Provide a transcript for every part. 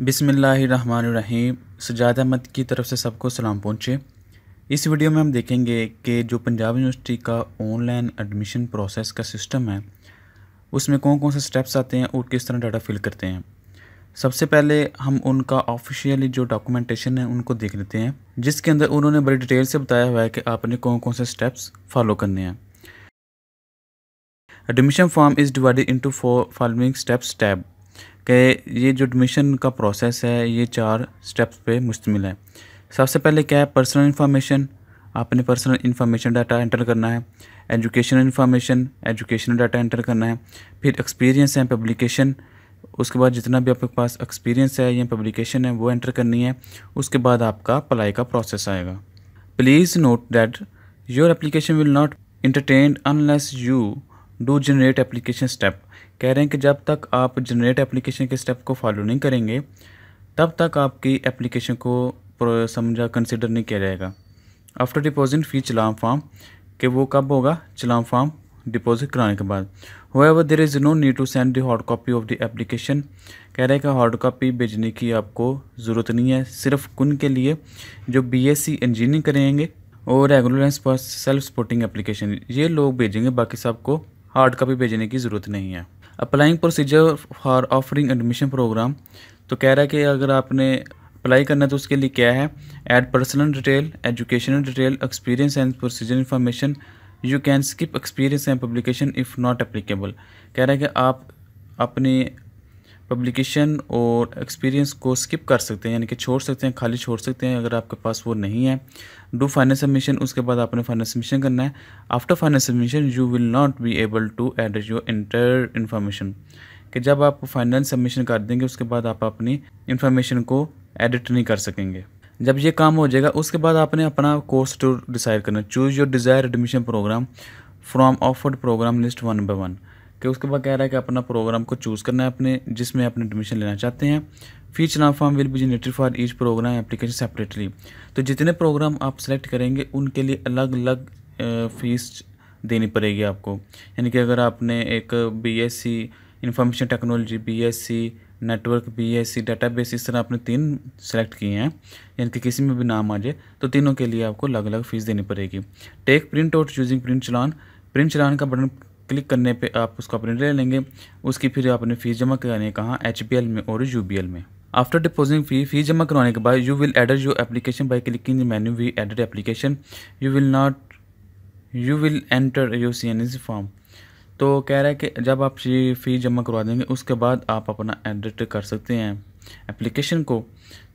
बिसमीम सजाद अहमद की तरफ से सबको सलाम पहुँचे इस वीडियो में हम देखेंगे कि जो पंजाब यूनिवर्सिटी का ऑनलाइन एडमिशन प्रोसेस का सिस्टम है उसमें कौन कौन से स्टेप्स आते हैं और किस तरह डाटा फिल करते हैं सबसे पहले हम उनका ऑफिशियली जो डॉक्यूमेंटेशन है उनको देख लेते हैं जिसके अंदर उन्होंने बड़ी डिटेल से बताया हुआ है कि आपने कौन कौन से स्टेप्स फॉलो करने हैं admission form is divided into four following steps tab कि ये जो एडमिशन का प्रोसेस है ये चार स्टेप्स पे मुश्तमिल है सबसे पहले क्या है पर्सनल इन्फॉर्मेशन आपने पर्सनल इन्फॉर्मेशन डाटा एंटर करना है educational information educational data enter करना है फिर एक्सपीरियंस है पब्लिकेशन उसके बाद जितना भी आपके पास एक्सपीरियंस है या पब्लिकेशन है वो एंटर करनी है उसके बाद आपका अप्लाई का प्रोसेस आएगा please note that your application will not entertain unless you do generate application step कह रहे हैं कि जब तक आप जनरेट एप्लीकेशन के स्टेप को फॉलो नहीं करेंगे तब तक आपकी एप्लीकेशन को समझा कंसिडर नहीं किया जाएगा after deposit fee challan form कि वो कब होगा चलाम फॉर्म डिपॉजिट कराने के बाद हुआ there is no need to send the hard copy of the application कह रहे हैं कि हार्ड कापी भेजने की आपको ज़रूरत नहीं है सिर्फ कुन के लिए जो बी एस सी इंजीनियरिंग करेंगे और रेगुलर सेल्फ सपोर्टिंग एप्लीकेशन ये लोग भेजेंगे बाकी सबको हार्ड कॉपी भेजने की ज़रूरत नहीं है applying procedure for offering admission program तो कह रहा है कि अगर आपने अप्लाई करना है तो उसके लिए क्या है add personal detail educational detail experience and procedure information you can skip experience and publication if not applicable कह रहा है कि आप अपनी पब्लिकेशन और एक्सपीरियंस को स्किप कर सकते हैं यानी कि छोड़ सकते हैं खाली छोड़ सकते हैं अगर आपके पास वो नहीं है डू फाइनेंस सबमिशन उसके बाद आपने फाइनल सबमिशन करना है after finance submission you will not be able to add your enter information कि जब आप फाइनेंस सबमिशन कर देंगे उसके बाद आप अपनी इन्फॉर्मेशन को एडिट नहीं कर सकेंगे जब ये काम हो जाएगा उसके बाद आपने अपना कोर्स टू डिसाइड करना choose your desire admission program from offered program list one by one कि उसके बाद कह रहा है कि अपना प्रोग्राम को चूज़ करना है अपने जिसमें अपने एडमिशन लेना चाहते हैं फीस चुनाव form will be generated for each program application separately तो जितने प्रोग्राम आप सेलेक्ट करेंगे उनके लिए अलग अलग फीस देनी पड़ेगी आपको यानी कि अगर आपने एक B S C information technology B S C network B S C database इस तरह आपने तीन सेलेक्ट किए हैं यानी कि किसी में भी नाम आ जाए तो तीनों के लिए आपको अलग अलग फीस देनी पड़ेगी take print out using print challan print challan का बटन क्लिक करने पे आप उसका प्रिंट ले लेंगे उसकी फिर आपने फ़ीस जमा करानी है कहाँ एच में और यू में आफ्टर डिपोजिंग फी फीस जमा करवाने के बाद you will edit your application by clicking the menu view edit application you will not you will enter your C N S form तो कह रहा है कि जब आप फीस फ़ी जमा करवा देंगे उसके बाद आप अपना एडिट कर सकते हैं एप्लीकेशन को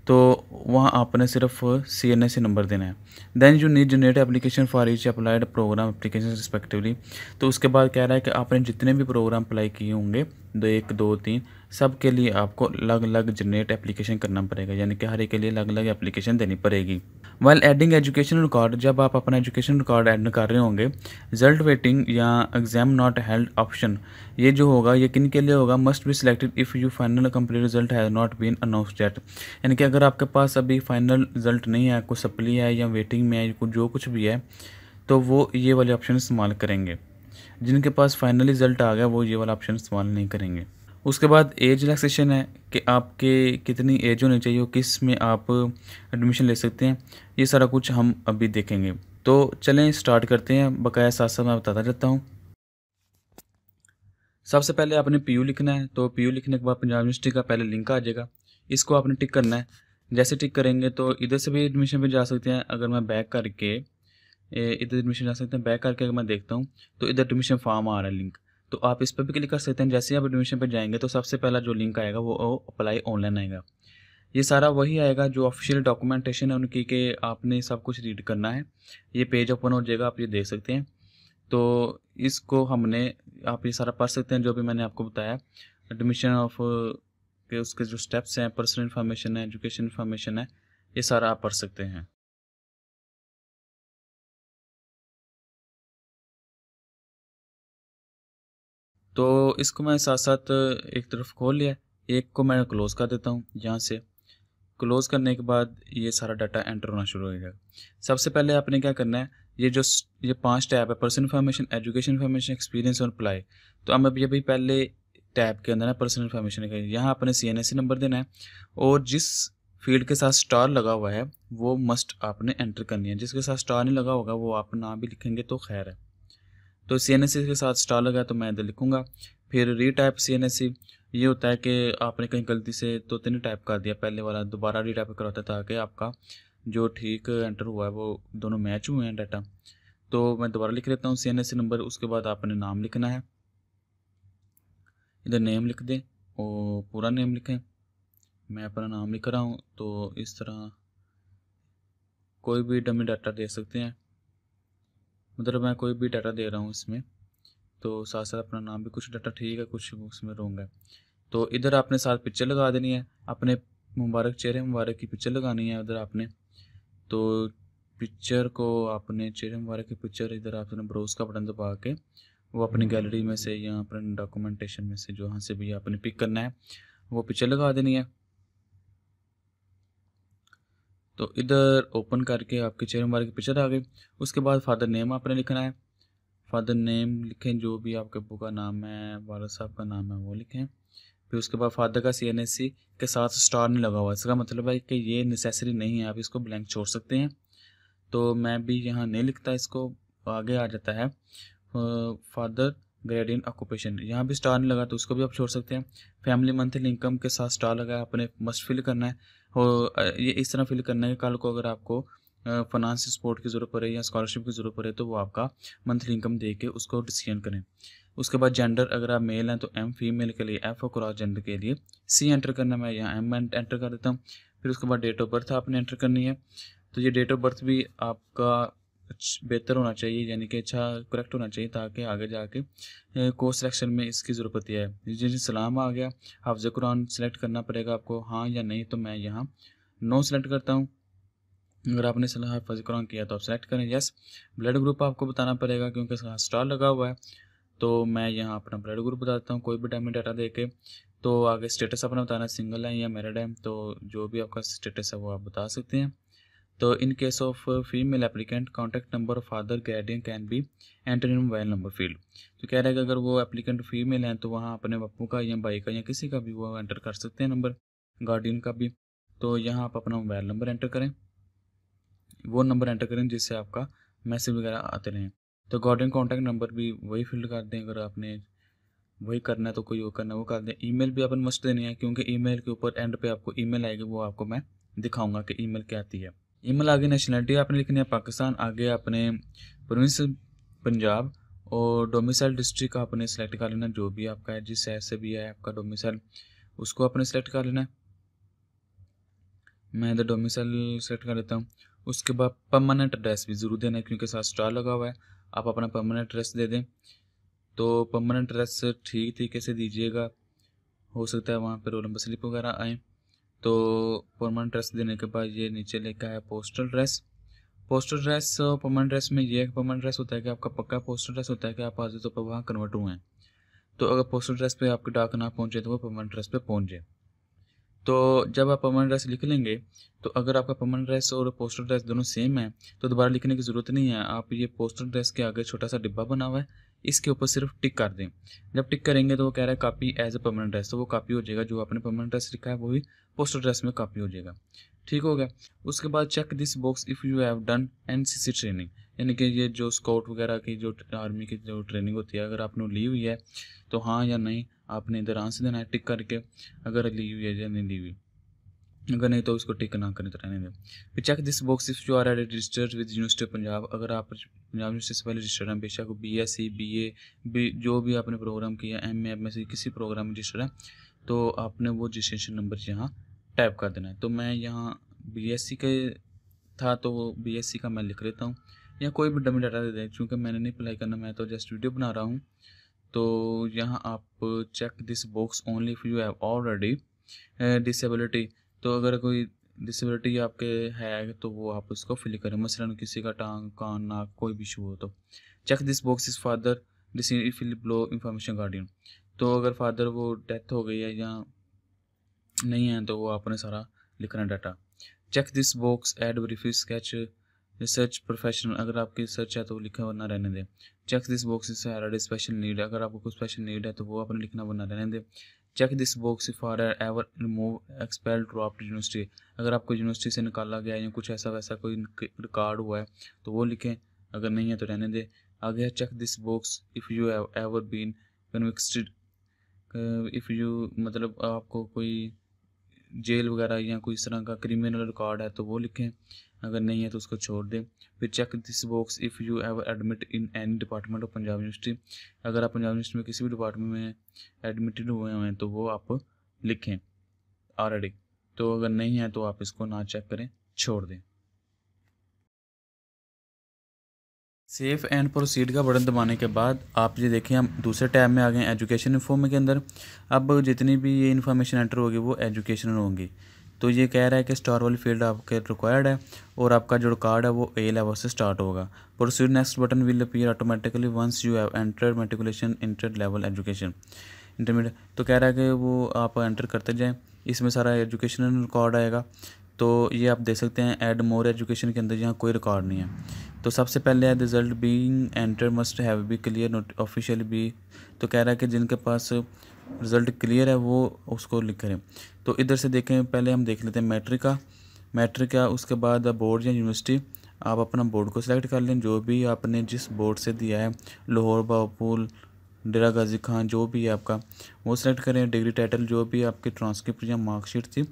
तो वहाँ आपने सिर्फ C N S C number देना है then you need generate application for each applied program application respectively तो उसके बाद कह रहा है कि आपने जितने भी प्रोग्राम अप्लाई किए होंगे दो एक दो तीन सब के लिए आपको अलग अलग जनरेट एप्लीकेशन करना पड़ेगा यानी कि हर एक के लिए अलग अलग एप्लीकेशन देनी पड़ेगी वेल एडिंग एजुकेशन रिकॉर्ड जब आप अपना एजुकेशन रिकॉर्ड ऐड कर रहे होंगे रिजल्ट वेटिंग या एग्जाम नॉट हेल्ड ऑप्शन ये जो होगा ये किन के लिए होगा must be selected if you final complete result has not been announce date यानी कि अगर आपके पास अभी फाइनल रिजल्ट नहीं है कुछ सप्ली है या वेटिंग में है जो कुछ भी है तो वो ये वाले ऑप्शन इस्तेमाल करेंगे जिनके पास फाइनल रिजल्ट आ गया वो ये वाला ऑप्शन इस्तेमाल नहीं करेंगे उसके बाद एज रिलैक्सेशन है कि आपके कितनी एज होनी चाहिए किस में आप एडमिशन ले सकते हैं ये सारा कुछ हम अभी देखेंगे तो चलें स्टार्ट करते हैं बकाया साथ साथ मैं बताता रहता हूँ सबसे पहले आपने पीयू लिखना है तो पीयू लिखने के बाद पंजाब यूनिवर्सिटी का पहले लिंक आ जाएगा इसको आपने टिक करना है जैसे टिक करेंगे तो इधर से भी एडमिशन पे जा सकते हैं अगर मैं बैक करके इधर एडमिशन जा सकते हैं बैक करके अगर मैं देखता हूँ तो इधर एडमिशन फॉर्म आ रहा है लिंक तो आप इस पर भी क्लिक कर सकते हैं जैसे आप एडमिशन पर जाएंगे तो सबसे पहला जो लिंक आएगा वो अप्लाई ऑनलाइन आएगा ये सारा वही आएगा जो ऑफिशियल डॉक्यूमेंटेशन है उनकी के आपने सब कुछ रीड करना है ये पेज ओपन हो जाएगा आप ये देख सकते हैं तो इसको हमने आप ये सारा पढ़ सकते हैं जो भी मैंने आपको बताया एडमिशन ऑफ के उसके जो स्टेप्स हैं पर्सनल इन्फॉर्मेशन है एजुकेशन इन्फॉर्मेशन है ये सारा आप पढ़ सकते हैं तो इसको मैं साथ साथ एक तरफ खोल लिया एक को मैं क्लोज़ कर देता हूँ यहाँ से क्लोज़ करने के बाद ये सारा डाटा एंटर होना शुरू हो सबसे पहले आपने क्या करना है ये जो ये पांच टैब है person information education information experience और अप्लाई तो हम अभी अभी भी पहले टैब के अंदर ना पर्सनल इन्फॉर्मेशन का यहाँ आपने सी नंबर देना है और जिस फील्ड के साथ स्टार लगा हुआ है वो मस्ट आपने एंटर करनी है जिसके साथ स्टार नहीं लगा होगा वो आप ना भी लिखेंगे तो खैर है तो सी एन एस सी के साथ स्टार लगा तो मैं इधर लिखूँगा फिर retype C N S C ये होता है कि आपने कहीं गलती से तो तीन टाइप कर दिया पहले वाला दोबारा रीटाइप कराता था कि आपका जो ठीक एंटर हुआ है वो दोनों मैच हुए हैं डाटा तो मैं दोबारा लिख लेता हूँ C N S C number उसके बाद आपने नाम लिखना है इधर नेम लिख दें और पूरा नेम लिखें मैं अपना नाम लिख रहा हूँ तो इस तरह कोई भी डमी डाटा दे सकते हैं मतलब मैं कोई भी डाटा दे रहा हूँ इसमें तो साथ साथ अपना नाम भी कुछ डाटा ठीक है कुछ उसमें रोंग है तो इधर आपने साथ पिक्चर लगा देनी है अपने मुबारक चेहरे मुबारक की पिक्चर लगानी है उधर आपने तो पिक्चर को आपने चेहरे मुबारक की पिक्चर इधर आपने ब्रोज का बटन दबा के वो अपनी गैलरी हम्म। में से या अपने डॉक्यूमेंटेशन में से जहाँ से भी आपने पिक करना है वो पिक्चर लगा देनी है तो इधर ओपन करके आपके चेहरे बार की पिक्चर आ गई उसके बाद फादर नेम आपने लिखना है फादर नेम लिखें जो भी आपके अबू का नाम है वाला साहब का नाम है वो लिखें फिर उसके बाद फादर का सी के साथ स्टार नहीं लगा हुआ इसका मतलब है कि ये नेसेसरी नहीं है आप इसको ब्लैंक छोड़ सकते हैं तो मैं भी यहाँ नहीं लिखता इसको आगे आ जाता है फादर ग्रेड इन ऑक्यूपेशन यहाँ भी स्टार नहीं लगा तो उसको भी आप छोड़ सकते हैं फैमिली मंथली इनकम के साथ स्टार लगा है आपने मस्ट फिल करना है हो ये इस तरह फिल करना है कल को अगर आपको फाइनेंस सपोर्ट की ज़रूरत पड़े या स्कॉलरशिप की ज़रूरत पड़े तो वो आपका मंथली इनकम दे के उसको डिसीजन करें उसके बाद जेंडर अगर आप मेल हैं तो एम फीमेल के लिए एफ और क्रॉस जेंडर के लिए सी एंटर करना मैं यहाँ एम एंटर कर देता हूँ फिर उसके बाद डेट ऑफ बर्थ आपने एंटर करनी है तो ये डेट ऑफ बर्थ भी आपका बेहतर होना चाहिए यानी कि अच्छा करेक्ट होना चाहिए ताकि आगे जाके कोर्स सिलेक्शन में इसकी ज़रूरत है जिन सलाम आ गया हाफ कुरान सेलेक्ट करना पड़ेगा आपको हाँ या नहीं तो मैं यहाँ नो सेलेक्ट करता हूँ अगर आपने सलाह हाफ कुरान किया तो आप सेलेक्ट करें यस ब्लड ग्रुप आपको बताना पड़ेगा क्योंकि स्टार लगा हुआ है तो मैं यहाँ अपना ब्लड ग्रुप बताता हूँ कोई भी डायमंड डाटा दे के तो आगे स्टेटस अपना बताना सिंगल है या मेरिड है तो जो भी आपका स्टेटस है वो आप बता सकते हैं तो in case of female applicant contact number father guardian can be enter in mobile number field तो कह रहे हैं कि अगर वो एप्लीकेंट फीमेल हैं तो वहाँ अपने पप्पू का या भाई का या किसी का भी वो एंटर कर सकते हैं नंबर गार्डियन का भी तो यहाँ आप अपना मोबाइल नंबर एंटर करें वो नंबर एंटर करें जिससे आपका मैसेज वगैरह आते रहें तो गार्डियन कॉन्टैक्ट नंबर भी वही फिल कर दें अगर आपने वही करना है तो कोई और करना है वो कर दें मेल भी अपन मस्ट देनी है क्योंकि मेल के ऊपर एंड पे आपको मेल आएगी वो आपको मैं दिखाऊंगा कि मेल क्या आती है इमल आगे नेशनलिटी आपने लिखनी है पाकिस्तान आगे अपने प्रोविंस पंजाब और डोमिसाइल डिस्ट्रिक्ट आपने सेलेक्ट कर लेना जो भी आपका है जिस शहर से भी है आपका डोमिसाइल उसको आपने सेलेक्ट कर लेना है मैं इधर डोमिसाइल सेलेक्ट कर लेता हूँ उसके बाद परमानेंट एड्रेस भी ज़रूर देना है क्योंकि साथ स्टार लगा हुआ है आप अपना परमानेंट एड्रेस दे दें तो परमानेंट एड्रेस ठीक तरीके से दीजिएगा हो सकता है वहाँ पर रोल नंबर स्लिप वगैरह आए तो परमानेंट ड्रेस देने के बाद ये नीचे लेकर आया postal address postal address permanent address में ये परमानेंट ड्रेस होता है कि आपका पक्का पोस्टल ड्रेस होता है कि आप आज तो पर वहाँ कन्वर्ट हुए हैं तो अगर पोस्टल ड्रेस पे आपके डाक ना पहुँचे तो वो परमानेंट ड्रेस पे पहुँचे तो जब आप परमानेंट एड्रेस लिख लेंगे तो अगर आपका परमानेंट एड्रेस और पोस्टल एड्रेस दोनों सेम है तो दोबारा लिखने की ज़रूरत नहीं है आप ये पोस्टल एड्रेस के आगे छोटा सा डिब्बा बना हुआ है इसके ऊपर सिर्फ टिक कर दें जब टिक करेंगे तो वो कह रहा है copy as a permanent address तो वो कापी हो जाएगा जो आपने परमानेंट एड्रेस लिखा है वो भी पोस्ट एड्रेस में कापी हो जाएगा ठीक हो गया उसके बाद check this box if you have done C training यानी कि ये जो स्काउट वगैरह की जो आर्मी की जो ट्रेनिंग होती है अगर आपने ली हुई है तो हाँ या नहीं आपने इधर आंसर देना है टिक करके अगर ली हुई है या नहीं ली हुई अगर नहीं तो इसको टिक ना करें तो रहने दें check this box if you are add registered with university of Punjab अगर आप पंजाब यूनिवर्सिटी से पहले रजिस्टर्ड हैं बेशक B S C B A B जो भी आपने प्रोग्राम किया एम एम एस सी किसी प्रोग्राम में रजिस्टर्ड है तो आपने वो रजिस्ट्रेशन नंबर यहाँ टाइप कर देना है तो मैं यहाँ बी एस सी के था तो वो बी एस सी का मैं लिख लेता हूँ या कोई भी डमी डाटा दे दें क्योंकि मैंने नहीं अप्लाई करना मैं तो जस्ट वीडियो बना रहा हूँ तो यहाँ आप check this box only if you have already disability तो अगर कोई डिसेबिलिटी आपके है तो वो आप उसको फिल करें मसलन किसी का टांग कान नाक कोई भी इशू हो तो check this box is father this fill below information guardian तो अगर फादर वो डेथ हो गई है या नहीं है तो वो आपने सारा लिखना data check this box add briefly sketch research professional अगर आपकी रिसर्च है तो वो लिखा वरना रहने दें check this box is special need अगर आपको कोई स्पेशल नीड है तो वो आपने लिखना वरना रहने दें check this box for ever remove expel dropped university अगर आपको यूनिवर्सिटी से निकाला गया या कुछ ऐसा वैसा कोई रिकॉर्ड हुआ है तो वो लिखें अगर नहीं है तो रहने दें आगे है check this box if you ever been convicted if you मतलब आपको कोई जेल वगैरह या कोई इस तरह का क्रिमिनल रिकॉर्ड है तो वो लिखें अगर नहीं है तो उसको छोड़ दें फिर check this box if you ever admit in any department of Punjab university अगर आप पंजाब यूनिवर्सिटी में किसी भी डिपार्टमेंट में एडमिटेड हुए हैं तो वो आप लिखें ऑलरेडी तो अगर नहीं है तो आप इसको ना चेक करें छोड़ दें सेफ एंड प्रोसीड का बटन दबाने के बाद आप ये देखें हम दूसरे टैब में आ गए एजुकेशन इन्फॉर्म के अंदर अब जितनी भी ये इन्फॉर्मेशन एंटर होगी वो एजुकेशनल होंगी तो ये कह रहा है कि स्टार वाली फील्ड आपके रिक्वायर्ड है और आपका जो कार्ड है वो ए लेवल से स्टार्ट होगा proceed next button will appear automatically once you have enter matriculation inter level education intermediate तो कह रहा है कि वो आप एंटर करते जाएँ इसमें सारा एजुकेशन रिकॉर्ड आएगा तो ये आप देख सकते हैं एड मोर एजुकेशन के अंदर यहाँ कोई रिकॉर्ड नहीं है तो सबसे पहले है result being enter must have be clear not official be तो कह रहा है कि जिनके पास रिज़ल्ट क्लियर है वो उसको लिख करें तो इधर से देखें पहले हम देख लेते हैं मैट्रिक का मैट्रिक का उसके बाद बोर्ड या यूनिवर्सिटी आप अपना बोर्ड को सिलेक्ट कर लें जो भी आपने जिस बोर्ड से दिया है लाहौर बाबुल डेरा गाजी खान जो भी है आपका वो सिलेक्ट करें डिग्री टाइटल जो भी आपकी ट्रांसक्रिप्ट या मार्कशीट थी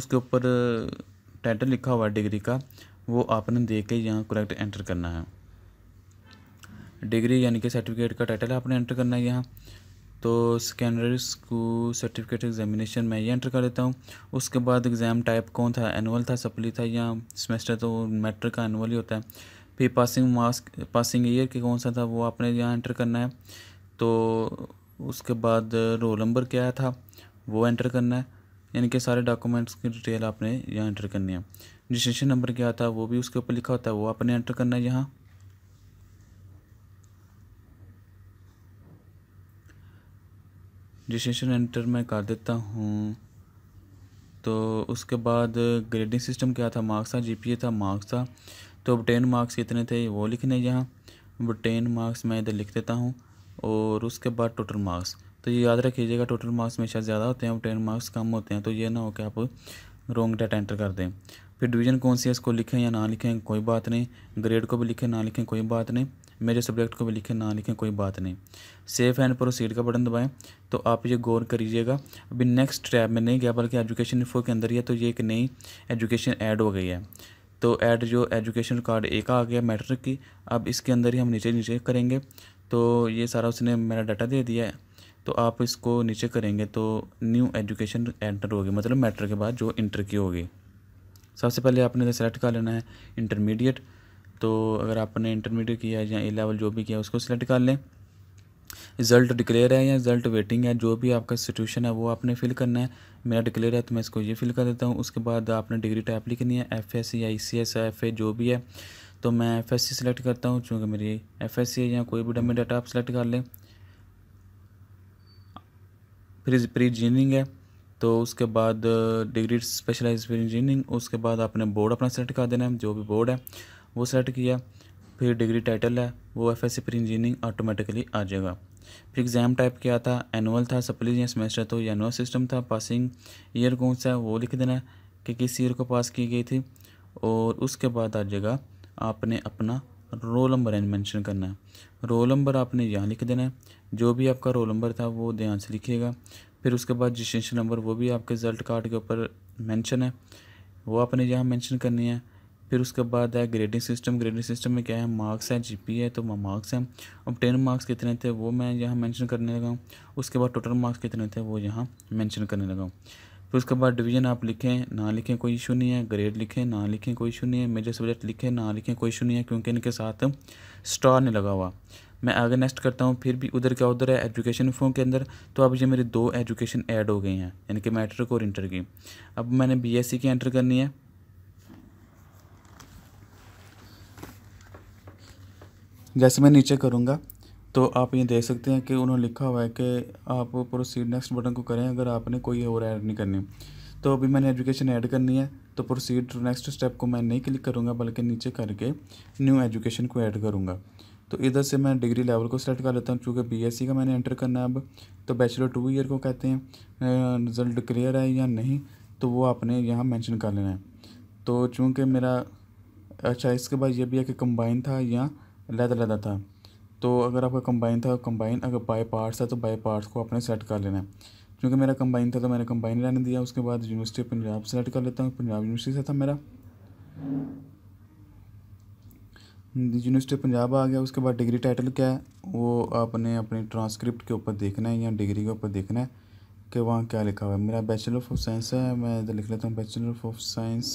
उसके ऊपर टाइटल लिखा हुआ है डिग्री का वो आपने दे के यहाँ करेक्ट एंटर करना है डिग्री यानी कि सर्टिफिकेट का टाइटल आपने एंटर करना है यहाँ तो सेकेंडरी स्कूल सर्टिफिकेट एग्जामिनेशन में ये एंटर कर देता हूँ उसके बाद एग्ज़ाम टाइप कौन था एनुअल था सप्ली था या सेमेस्टर तो मैट्रिक का एनुअल ही होता है फिर पासिंग मार्क्स पासिंग ईयर के कौन सा था वो आपने यहाँ एंटर करना है तो उसके बाद रोल नंबर क्या था वो एंटर करना है यानी कि सारे डॉक्यूमेंट्स की डिटेल आपने यहाँ एंटर करनी है रजिस्ट्रेशन नंबर क्या था वो भी उसके ऊपर लिखा होता है वो आपने एंटर करना है यहाँ रजिस्ट्रेशन एंटर मैं कर देता हूँ तो उसके बाद ग्रेडिंग सिस्टम क्या था मार्क्स था जीपीए था मार्क्स था तो बटेन मार्क्स कितने थे वो लिखने यहाँ बटेन मार्क्स मैं इधर लिख देता हूँ और उसके बाद टोटल मार्क्स तो ये याद रखिएगा टोटल मार्क्स हमेशा ज़्यादा होते हैं बटेन मार्क्स कम होते हैं तो ये ना हो कि आप रॉन्ग डाटा एंटर कर दें फिर डिवीज़न कौन सी है इसको लिखें या ना लिखें कोई बात नहीं ग्रेड को भी लिखें ना लिखें कोई बात नहीं मेरे सब्जेक्ट को भी लिखें ना लिखें कोई बात नहीं सेफ एंड प्रोसीड का बटन दबाएं तो आप ये गौर करिएगा अभी नेक्स्ट टैब में नहीं गया बल्कि एजुकेशन इन्फो के अंदर ही है तो ये एक नई एजुकेशन ऐड हो गई है तो ऐड जो एजुकेशन कार्ड ए का आ गया मैट्रिक की अब इसके अंदर ही हम नीचे नीचे करेंगे तो ये सारा उसने मेरा डाटा दे दिया है तो आप इसको नीचे करेंगे तो न्यू एजुकेशन एंटर होगी मतलब मैट्रिक के बाद जो इंटर की होगी सबसे पहले आपने सेलेक्ट कर लेना है इंटरमीडिएट तो अगर आपने इंटरमीडिएट किया है या ए लेवल जो भी किया उसको सिलेक्ट कर लें रिज़ल्ट डिक्लेयर है या रिज़ल्ट वेटिंग है जो भी आपका सिचुएशन है वो आपने फिल करना है मेरा डिक्लेयर है तो मैं इसको ये फिल कर देता हूँ उसके बाद आपने डिग्री टाइप लिखनी है एफ एस या आई सी एस एफ ए जो भी है तो मैं एफ एस सी सेलेक्ट करता हूँ चूँकि मेरी एफ एस सी या कोई भी डमी डाटा आप सिलेक्ट कर लें फिर प्री इंजीनियरिंग है तो उसके बाद डिग्री स्पेशलाइज फिर इंजीनियरिंग उसके बाद आपने बोर्ड अपना सेलेक्ट कर देना है जो भी बोर्ड है वो सेट किया फिर डिग्री टाइटल है वो F S C engineering automatically आ जाएगा फिर एग्ज़ाम टाइप क्या था एनुअल था सप्लीज या सेमेस्टर तो या एनुअल सिस्टम था पासिंग ईयर कौन सा है वो लिख देना है कि किस ईयर को पास की गई थी और उसके बाद आ जाएगा आपने अपना रोल नंबर एंड मेंशन करना है रोल नंबर आपने यहाँ लिख देना है जो भी आपका रोल नंबर था वो ध्यान से लिखिएगा फिर उसके बाद रजिस्ट्रेशन नंबर वो भी आपके रिजल्ट कार्ड के ऊपर मेंशन है वो आपने यहाँ मेंशन करनी है फिर उसके बाद है ग्रेडिंग सिस्टम ग्रेडिंग सिस्टम में क्या है मार्क्स है पी है तो मार्क्स हैं अब टेन मार्क्स कितने थे वो मैं यहाँ मैंशन करने लगा उसके बाद टोटल मार्क्स कितने थे वो यहाँ मैंशन करने लगा फिर उसके बाद डिवीजन आप लिखें ना लिखें कोई इशू नहीं है ग्रेड लिखें ना लिखें कोई इशू नहीं है मेजर सब्जेक्ट लिखें ना लिखें कोई इशू नहीं है क्योंकि इनके साथ स्टार नहीं लगा हुआ मैं आगे नेक्स्ट करता हूँ फिर भी उधर क्या उधर है एजुकेशन फॉर्म के अंदर तो अब ये मेरी दो एजुकेशन ऐड हो गई हैं यानी कि मैट्रिक और इंटर की अब मैंने सी की एंटर करनी है जैसे मैं नीचे करूँगा तो आप ये देख सकते हैं कि उन्होंने लिखा हुआ है कि आप प्रोसीड नेक्स्ट बटन को करें अगर आपने कोई और ऐड नहीं करनी तो अभी मैंने एजुकेशन ऐड करनी है तो प्रोसीड टू नेक्स्ट स्टेप को मैं नहीं क्लिक करूँगा बल्कि नीचे करके न्यू एजुकेशन को ऐड करूँगा तो इधर से मैं डिग्री लेवल को सेलेक्ट कर लेता हूँ चूँकि सी का मैंने एंटर करना है अब तो बैचलर टू ईयर को कहते हैं रिज़ल्ट क्लियर है या नहीं तो वो आपने यहाँ मैंशन कर लेना है तो चूँकि मेरा अच्छा इसके बाद ये भी है कि कम्बाइन था यहाँ लहदा लहदा था तो अगर आपका कंबाइन था कंबाइन अगर बाई पार्ट्स था तो बाई पार्ट्स को आपने सेलेक्ट कर लेना है क्योंकि मेरा कंबाइन था तो मैंने कंबाइन रहने दिया उसके बाद यूनिवर्सिटी ऑफ़ पंजाब सेलेक्ट कर लेता हूँ पंजाब यूनिवर्सिटी से था मेरा यूनिवर्सिटी ऑफ पंजाब आ गया उसके बाद डिग्री टाइटल क्या है वो आपने अपनी ट्रांसक्रिप्ट के ऊपर देखना है या डिग्री के ऊपर देखना है कि वहाँ क्या लिखा हुआ है मेरा बैचलर ऑफ साइंस है मैं इधर लिख लेता हूँ bachelor of science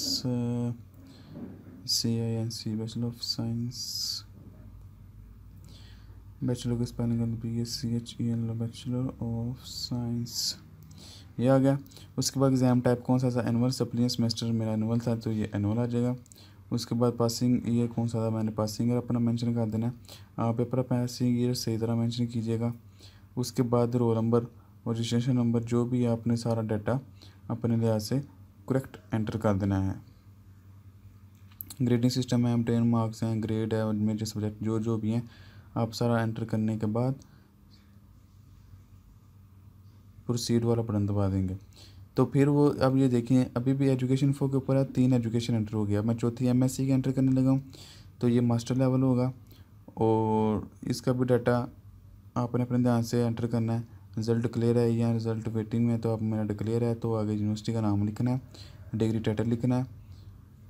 C I N C bachelor of science bachelor की स्पेलिंग कर दी है C H E L bachelor of science ये आ गया उसके बाद एग्ज़ाम टाइप कौन सा था एनुअल सप्लियन सेमेस्टर मेरा एनुअल था तो ये एनुअल आ जाएगा उसके बाद पासिंग ईयर कौन सा था मैंने पासिंग ईयर अपना मेंशन कर देना है पेपर पासिंग ईयर सही तरह मेंशन कीजिएगा उसके बाद रोल नंबर और रजिस्ट्रेशन नंबर जो भी है आपने सारा डाटा अपने लिहाज से करेक्ट एंटर कर देना है ग्रेडिंग सिस्टम है टेन मार्क्स हैं ग्रेड है मेजर सब्जेक्ट जो जो भी हैं आप सारा एंटर करने के बाद प्रोसीड वाला बटन दबा देंगे तो फिर वो अब ये देखें अभी भी एजुकेशन फो के ऊपर है तीन एजुकेशन एंटर हो गया मैं चौथी एम एस सी का एंटर करने लगा हूँ तो ये मास्टर लेवल होगा और इसका भी डाटा आपने अपने ध्यान से एंटर करना है रिज़ल्ट क्लियर है या रिज़ल्ट वेटिंग में तो आप मेरा डिक्लेयर है तो आगे यूनिवर्सिटी का नाम लिखना है डिग्री टाइटल लिखना है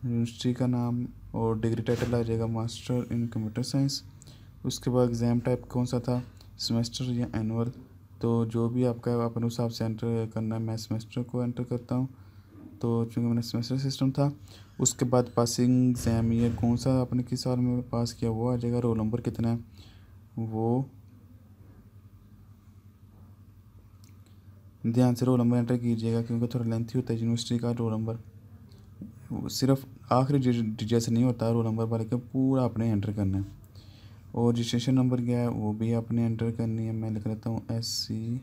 यूनिवर्सिटी का नाम और डिग्री टाइटल आ जाएगा मास्टर इन कंप्यूटर साइंस उसके बाद एग्ज़ाम टाइप कौन सा था सेमेस्टर या एनुअल तो जो भी आपका है अपने हिसाब से एंटर करना है मैं सेमेस्टर को एंटर करता हूँ तो चूँकि मैंने सेमेस्टर सिस्टम था उसके बाद पासिंग एग्ज़ाम ये कौन सा आपने किस साल में पास किया वो आ जाएगा रोल नंबर कितना है वो ध्यान से रोल नंबर एंटर कीजिएगा क्योंकि थोड़ा लेंथी होता है यूनिवर्सिटी का रोल नंबर सिर्फ आखिरी डिजिट से नहीं होता रोल नंबर बल्कि पूरा आपने एंटर करना है और रजिस्ट्रेशन नंबर क्या है वो भी आपने एंटर करनी है मैं लिख लेता हूँ S C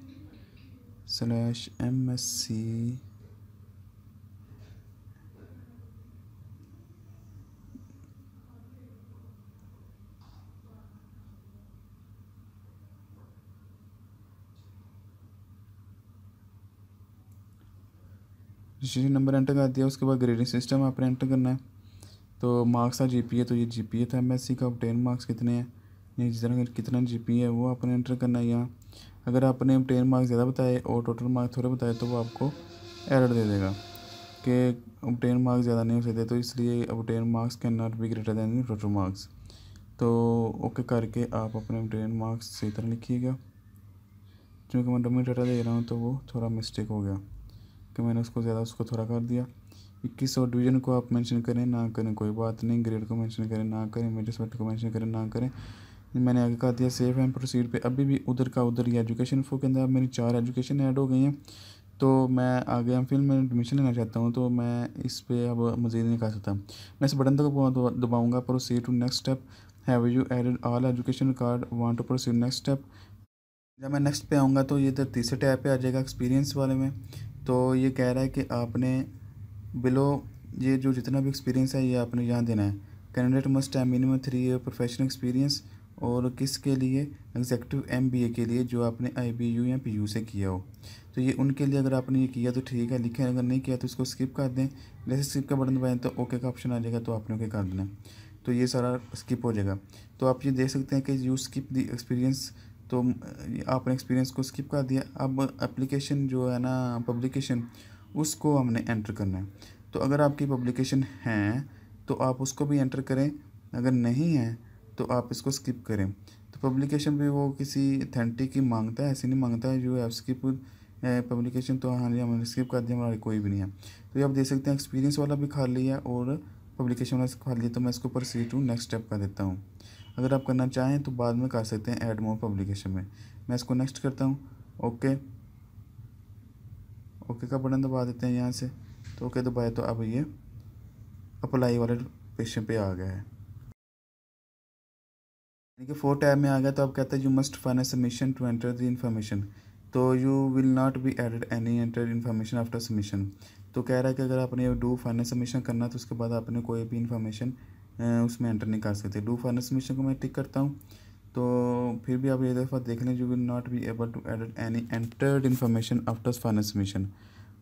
slash M S C registration number enter कर दिया उसके बाद ग्रेडिंग सिस्टम आपने एंटर करना है तो मार्क्स था जी तो ये जी था एम का ऑप्टेन मार्क्स कितने हैं जिस तरह कितना पी है वो आपने एंटर करना है यहाँ अगर आपने टेन मार्क्स ज़्यादा बताए और टोटल मार्क्स थोड़े बताए तो वो आपको एरर दे देगा कि अब टेन मार्क्स ज़्यादा नहीं हो सकते तो इसलिए अब ten marks can not be greater than total marks तो ओके करके आप अपने टेन मार्क्स सही तरह लिखिएगा क्योंकि मैं डमी डाटा दे रहा हूँ तो वो थोड़ा मिस्टेक हो गया कि मैंने उसको ज़्यादा उसको थोड़ा कर दिया इक्कीस और डिवीजन को आप मेंशन करें ना करें कोई बात नहीं ग्रेड को मेंशन करें ना करें मेडिस सब्जेक्ट को मेंशन करें ना करें मैंने आगे कहा दिया सेफ एंड प्रोसीड पे अभी भी उधर का उधर ही एजुकेशन फो के अंदर अब मेरी चार एजुकेशन ऐड हो गई हैं तो मैं आगे हम फिल्म में एडमिशन लेना चाहता हूँ तो मैं इस पर अब मज़ीद नहीं कर सकता मैं इस बटन तक दबाऊँगा proceed to next step have you added all education card want to proceed next step जब मैं नेक्स्ट पे आऊँगा तो ये इधर तो तीसरे टैप पे आ जाएगा एक्सपीरियंस वाले में तो ये कह रहा है कि आपने बिलो ये जो जितना भी एक्सपीरियंस है ये आपने यहाँ देना है कैंडिडेट मस्ट है minimum three year professional experience और किसके लिए एग्जैक्टिव एम के लिए जो आपने आई या पी से किया हो तो ये उनके लिए अगर आपने ये किया तो ठीक है लिखें अगर नहीं किया तो इसको स्किप कर दें जैसे स्किप का बटन दबाएं तो ओके का ऑप्शन आ जाएगा तो आपने ओके कर देना तो ये सारा स्किप हो जाएगा तो आप ये देख सकते हैं कि यू स्किप दी एक्सपीरियंस तो आपने एक्सपीरियंस को स्किप कर दिया अब एप्लीकेशन जो है ना पब्लिकेशन उसको हमने एंटर करना है तो अगर आपकी पब्लिकेशन है तो आप उसको भी एंटर करें अगर नहीं है तो आप इसको स्किप करें तो पब्लिकेशन भी वो किसी अथेंटिक की मांगता है ऐसे नहीं मांगता है जो ऐप स्किप पब्लिकेशन तो हाँ हमने स्किप कर दिया हमारा कोई भी नहीं है तो ये आप देख सकते हैं एक्सपीरियंस वाला भी खा लिया और पब्लिकेशन वाला खा लिया तो मैं इसको प्रोसीड टू नेक्स्ट स्टेप कर देता हूँ अगर आप करना चाहें तो बाद में कर सकते हैं ऐड मोर पब्लिकेशन में मैं इसको नेक्स्ट करता हूँ ओके ओके का बटन दबा देते हैं यहाँ से तो ओके दबाए तो अब ये अप्लाई वाले पेशे पे आ गया है यानी कि फोर टैब में आ गया तो आप कहते हैं you must fine a submission to enter the information तो you will not be added any enter information after submission तो कह रहा है कि अगर आपने डू फाइन सबमिशन करना तो उसके बाद आपने कोई भी इन्फॉर्मेशन उसमें एंटर नहीं कर सकते डू फाइन सबमिशन को मैं टिक करता हूँ तो फिर भी आप ये दफ़ा देख लें you will not be able to added any entered information after fine submission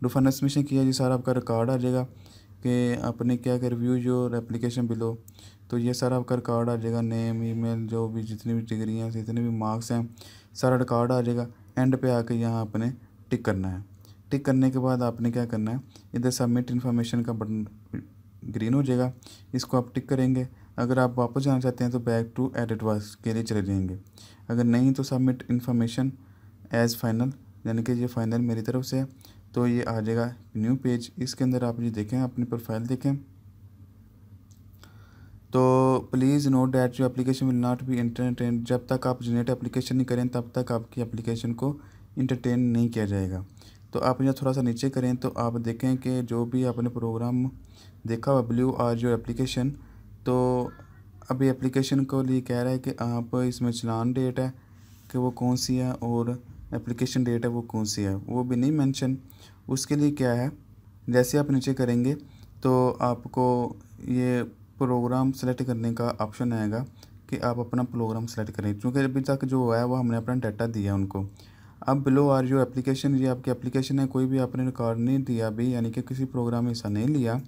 do fine submission किया जी सारा आपका रिकॉर्ड आ जाएगा कि आपने क्या कर रिव्यूज और एप्लीकेशन बिलो तो ये सारा आपका रिकॉर्ड आ जाएगा नेम ईमेल जो भी जितनी भी डिग्रियाँ जितने भी मार्क्स हैं सारा रिकॉर्ड आ जाएगा एंड पे आके यहाँ आपने टिक करना है टिक करने के बाद आपने क्या करना है इधर सबमिट इन्फॉर्मेशन का बटन ग्रीन हो जाएगा इसको आप टिक करेंगे अगर आप वापस जाना चाहते हैं तो बैक टू एडिट वर्क के लिए चले जाएंगे अगर नहीं तो सबमिट इन्फॉर्मेशन एज फाइनल यानी कि ये फाइनल मेरी तरफ से है तो ये आ जाएगा न्यू पेज इसके अंदर आप ये देखें अपनी प्रोफाइल देखें तो please note that your application will not be entertain जब तक आप जनरेट एप्लीकेशन नहीं करें तब तक आपकी एप्लीकेशन को इंटरटेन नहीं किया जाएगा तो आप यहाँ थोड़ा सा नीचे करें तो आप देखें कि जो भी आपने प्रोग्राम देखा हुआ ब्ल्यू आर योर एप्लीकेशन तो अभी एप्लीकेशन को लिए कह रहा है कि आप इसमें चलान डेट है कि वो कौन सी है और एप्लीकेशन डेट है वो कौन सी है वो भी नहीं मेंशन उसके लिए क्या है जैसे आप नीचे करेंगे तो आपको ये प्रोग्राम सेलेक्ट करने का ऑप्शन आएगा कि आप अपना प्रोग्राम सेलेक्ट करें क्योंकि अभी तक जो हुआ है वो हमने अपना डाटा दिया उनको अब बिलो आर जो एप्लीकेशन ये आपकी एप्लीकेशन है कोई भी आपने रिकॉर्ड नहीं दिया अभी यानी कि किसी प्रोग्राम में हिस्सा नहीं लिया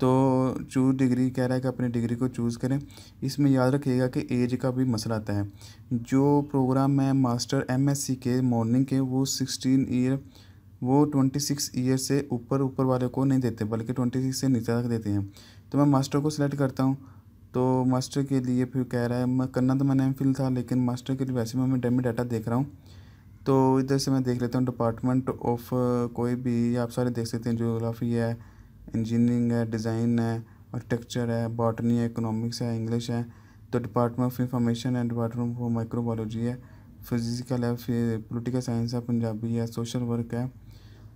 तो चूज डिग्री कह रहा है कि अपनी डिग्री को चूज़ करें इसमें याद रखिएगा कि एज का भी मसला आता है जो प्रोग्राम है मास्टर एमएससी के मॉर्निंग के वो सिक्सटीन ईयर वो ट्वेंटी सिक्स ईयर से ऊपर ऊपर वाले को नहीं देते बल्कि ट्वेंटी सिक्स से नीचे तक देते हैं तो मैं मास्टर को सिलेक्ट करता हूँ तो मास्टर के लिए फिर कह रहा है मैं करना तो मैंने एम फिल था लेकिन मास्टर के लिए वैसे मैं डेमी डाटा देख रहा हूँ तो इधर से मैं देख लेता हूँ डिपार्टमेंट ऑफ कोई भी आप सारे देख सकते हैं जोग्राफी है इंजीनियरिंग है डिज़ाइन है आर्किटेक्चर है बॉटनी है इकोनॉमिक्स है इंग्लिश है तो डिपार्टमेंट ऑफ इंफॉर्मेशन है डिपार्टमेंट ऑफ माइक्रोबायोलॉजी है फिजिकल है फिर पोलिटिकल साइंस है पंजाबी है सोशल वर्क है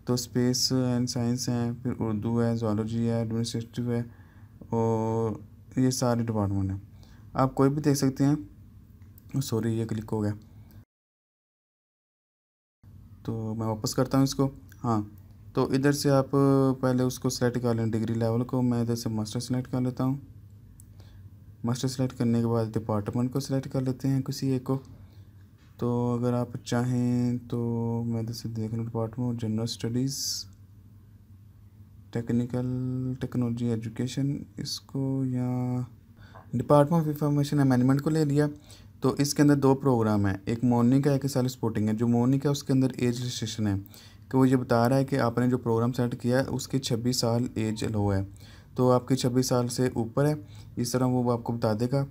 तो स्पेस एंड साइंस है फिर उर्दू है जोलॉजी है एडमिनिस्ट्रेटिव है और ये सारे डिपार्टमेंट हैं आप कोई भी देख सकते हैं सॉरी ये क्लिक हो गया तो मैं वापस करता हूँ इसको हाँ तो इधर से आप पहले उसको सेलेक्ट कर लें डिग्री लेवल को मैं इधर से मास्टर सेलेक्ट कर लेता हूँ मास्टर सेलेक्ट करने के बाद डिपार्टमेंट को सिलेक्ट कर लेते हैं किसी एक को तो अगर आप चाहें तो मैं इधर से देख लूँ department general studies technical technology education इसको या डिपार्टमेंट ऑफ इंफॉर्मेशन मैनेजमेंट को ले लिया तो इसके अंदर दो प्रोग्राम हैं एक मॉर्निंग का एक साल स्पोर्टिंग है जो मॉर्निंग का उसके अंदर एज रजिस्ट्रेशन है कि वो ये बता रहा है कि आपने जो प्रोग्राम सेट किया है उसकी छब्बीस साल एज लो है तो आपकी छब्बीस साल से ऊपर है इस तरह वो आपको बता देगा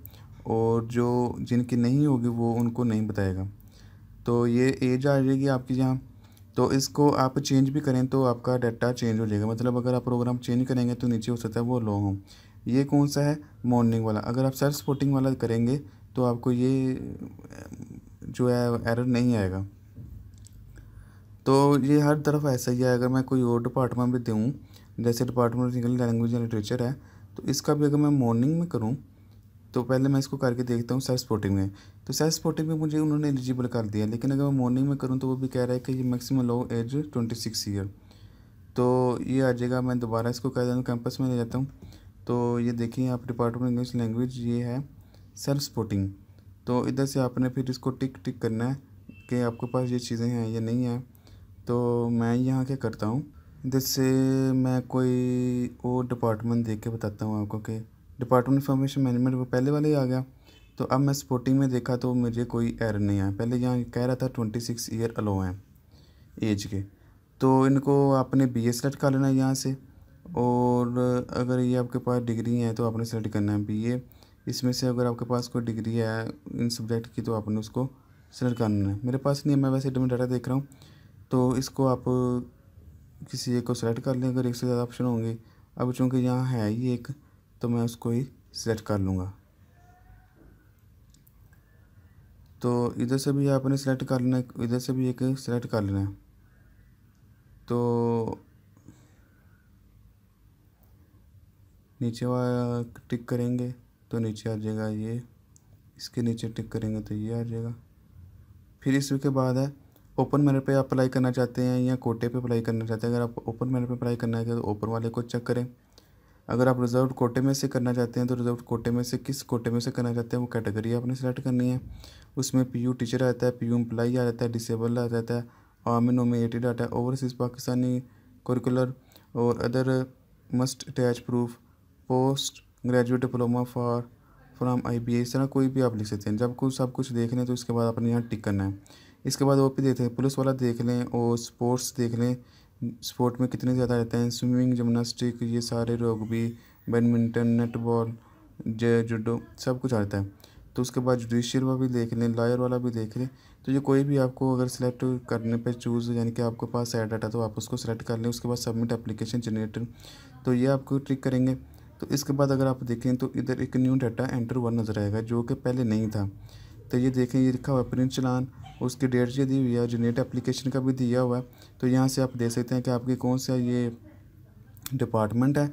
और जो जिनकी नहीं होगी वो उनको नहीं बताएगा तो ये एज आ जाएगी आपकी यहाँ तो इसको आप चेंज भी करें तो आपका डाटा चेंज हो जाएगा मतलब अगर आप प्रोग्राम चेंज करेंगे तो नीचे हो सकता है वो लो हो ये कौन सा है मॉर्निंग वाला अगर आप सेल्फ स्पोर्टिंग वाला करेंगे तो आपको ये जो है एरर नहीं आएगा तो ये हर तरफ ऐसा ही है अगर मैं कोई और डिपार्टमेंट भी दूँ जैसे department of English language and literature है तो इसका भी अगर मैं मॉर्निंग में करूँ तो पहले मैं इसको करके देखता हूँ सेल्फ सपोर्टिंग में तो सेल्फ सपोर्टिंग में मुझे उन्होंने एलिजिबल कर दिया लेकिन अगर मैं मॉर्निंग में करूँ तो वो भी कह रहा है कि ये maximum low age twenty six year तो ये आ जाएगा मैं दोबारा इसको कह देता कैंपस में ले जाता हूँ तो ये देखिए आप डिपार्टमेंट इंग्लिश लैंग्वेज ये है सेल्फ सपोर्टिंग तो इधर से आपने फिर इसको टिक टिक करना है कि आपके पास ये चीज़ें हैं या नहीं हैं तो मैं यहाँ क्या करता हूँ जिससे मैं कोई और डिपार्टमेंट देख के बताता हूँ आपको कि डिपार्टमेंट इंफॉर्मेशन मैनेजमेंट वो पहले वाले ही आ गया तो अब मैं स्पोर्टिंग में देखा तो मुझे कोई एर नहीं आया पहले यहाँ कह रहा था ट्वेंटी सिक्स ईयर अलो हैं एज के तो इनको आपने बी ए सेलेक्ट कर लेना है यहाँ से और अगर ये आपके पास डिग्री है तो आपने सेलेक्ट करना है बी ए इसमें से अगर आपके पास कोई डिग्री है इन सब्जेक्ट की तो आपने उसको सेलेक्ट करना है मेरे पास नहीं है मैं वैसे डाटा देख रहा हूँ तो इसको आप किसी एक को सेलेक्ट कर लें अगर एक से ज़्यादा ऑप्शन होंगे अब चूँकि यहाँ है ही एक तो मैं उसको ही सिलेक्ट कर लूँगा तो इधर से भी आपने सेलेक्ट कर लेना इधर से भी एक सेलेक्ट कर लेना है तो नीचे वाला टिक करेंगे तो नीचे आ जाएगा ये इसके नीचे टिक करेंगे तो ये आ जाएगा फिर इसके बाद है ओपन मैनर पे आप अप्लाई करना चाहते हैं या कोटे पे अप्लाई करना चाहते हैं अगर आप ओपन मैनर पे अप्लाई करना है तो ओपन वाले को चेक करें अगर आप रिजर्व कोटे में से करना चाहते हैं तो रिजर्व कोटे में से किस कोटे में से करना चाहते हैं वो कैटेगरी आपने सेलेक्ट करनी है उसमें पी यू टीचर आता है पी यू एम्प्लाई आ जाता है डिसेबल आ जाता है आर्मी नोमिनेटेड आता है ओवरसीज़ पाकिस्तानी करिकुलर और other must attach proof post graduate diploma for from I B इस तरह कोई भी आप लिख सकते हैं जब कुछ सब कुछ देख रहे हैं तो इसके बाद आपने यहाँ टिक करना है इसके बाद वो भी देखते हैं पुलिस वाला देख लें और स्पोर्ट्स देख लें स्पोर्ट में कितने ज़्यादा रहते हैं स्विमिंग जिमनास्टिक ये सारे भी बैडमिंटन नेटबॉल जे जुडो सब कुछ आता है तो उसके बाद जुडिशियल वाला भी देख लें लॉयर वाला भी देख लें तो ये कोई भी आपको अगर सेलेक्ट करने पे चूज़ यानी कि आपके पास एड डाटा तो आप उसको सेलेक्ट कर लें उसके बाद सबमिट एप्लीकेशन जनरेटर तो ये आपको ट्रिक करेंगे तो इसके बाद अगर आप देखें तो इधर एक न्यू डाटा एंटर हुआ नज़र आएगा जो कि पहले नहीं था तो ये देखें ये लिखा हुआ प्रिंट चलान उसकी डेट ये दी हुई है जो नेट एप्लीकेशन का भी दिया हुआ है तो यहाँ से आप देख सकते हैं कि आपकी कौन सा ये डिपार्टमेंट है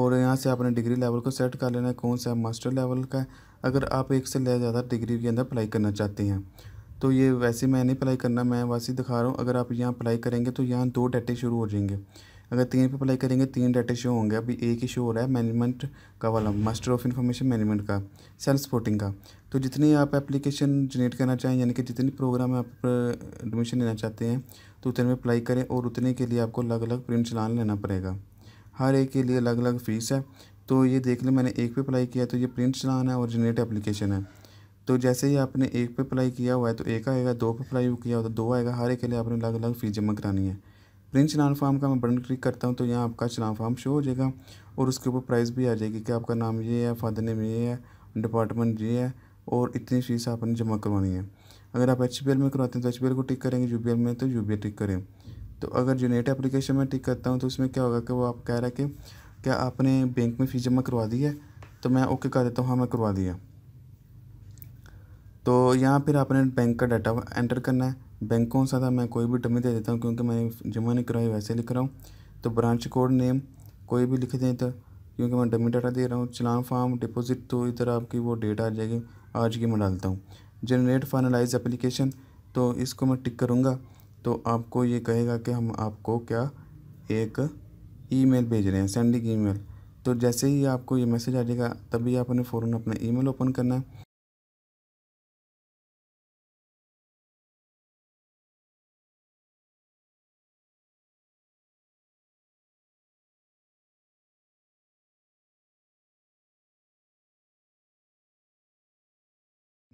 और यहाँ से आपने डिग्री लेवल को सेट कर लेना है कौन सा मास्टर लेवल का है अगर आप एक से ले ज़्यादा डिग्री के अंदर अप्लाई करना चाहते हैं तो ये वैसे मैं नहीं अप्लाई करना मैं वैसे दिखा रहा हूँ अगर आप यहाँ अप्लाई करेंगे तो यहाँ दो डेटे शुरू हो जाएंगे अगर तीन पे अप्लाई करेंगे तीन डाटा शो होंगे अभी एक ही शो हो रहा है मैनेजमेंट का वाला मास्टर ऑफ इन्फॉर्मेशन मैनेजमेंट का सेल्फ सपोर्टिंग का तो जितनी आप एप्लीकेशन जनरेट करना चाहें यानी कि जितनी प्रोग्राम आप एडमिशन लेना चाहते हैं तो उतने में अप्लाई करें और उतने के लिए आपको अलग अलग प्रिंट चलान लेना पड़ेगा हर एक के लिए अलग अलग फ़ीस है तो ये देख लें मैंने एक पे अप्लाई किया तो ये प्रिंट चलान है और जनरेट एप्लीकेशन है तो जैसे ही आपने एक पे अप्लाई किया हुआ है तो एक आएगा दो पे अप्लाई किया हुआ तो दो आएगा हर एक के लिए आपने अलग अलग फ़ीस जमा करानी है प्रिंट चलान फार्म का मैं बटन क्लिक करता हूँ तो यहाँ आपका चलान फार्म शो हो जाएगा और उसके ऊपर प्राइस भी आ जाएगी कि आपका नाम ये है फादर नेम ये है डिपार्टमेंट ये है और इतनी फीस आपने जमा करवानी है अगर आप एच में करवाते हैं तो एच को टिक करेंगे यू में तो यू टिक करें तो अगर यूनेट एप्लीकेशन में टिक करता हूँ तो उसमें क्या होगा कि वो आप कह रहा है कि क्या आपने बैंक में फ़ीस जमा करवा दी है तो मैं ओके कर देता हूँ हाँ मैं करवा दिया तो यहाँ फिर आपने बैंक का डाटा एंटर करना है बैंकों से था मैं कोई भी डमी दे देता हूँ क्योंकि मैं जमा नहीं कराई वैसे लिख रहा हूँ तो ब्रांच कोड नेम कोई भी लिख दें तो क्योंकि मैं डमी डाटा दे रहा हूँ चलान फार्म डिपोज़िट तो इधर आपकी वो डेट आ जाएगी आज की मैं डालता हूँ जनरेट फाइनलाइज एप्लीकेशन तो इसको मैं टिक करूँगा तो आपको ये कहेगा कि हम आपको क्या एक ईमेल भेज रहे हैं सेंडिंग ईमेल तो जैसे ही आपको ये मैसेज आ जाएगा तभी आपने फ़ौर अपना ईमेल ओपन करना है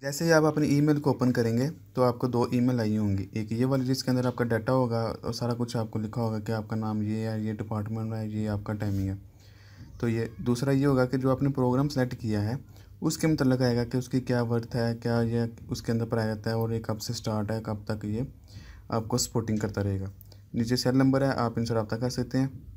जैसे ही आप अपने ईमेल को ओपन करेंगे तो आपको दो ईमेल आई होंगी एक ये वाली जिसके अंदर आपका डाटा होगा और सारा कुछ आपको लिखा होगा कि आपका नाम ये है ये डिपार्टमेंट है ये आपका टाइमिंग है तो ये दूसरा ये होगा कि जो आपने प्रोग्राम सेलेक्ट किया है उसके मतलब आएगा कि उसकी क्या वर्थ है क्या ये उसके अंदर पर आ जाता है और ये कब से स्टार्ट है कब तक ये आपको सपोर्टिंग करता रहेगा नीचे सेल नंबर है आप इनसे रबता कर सकते हैं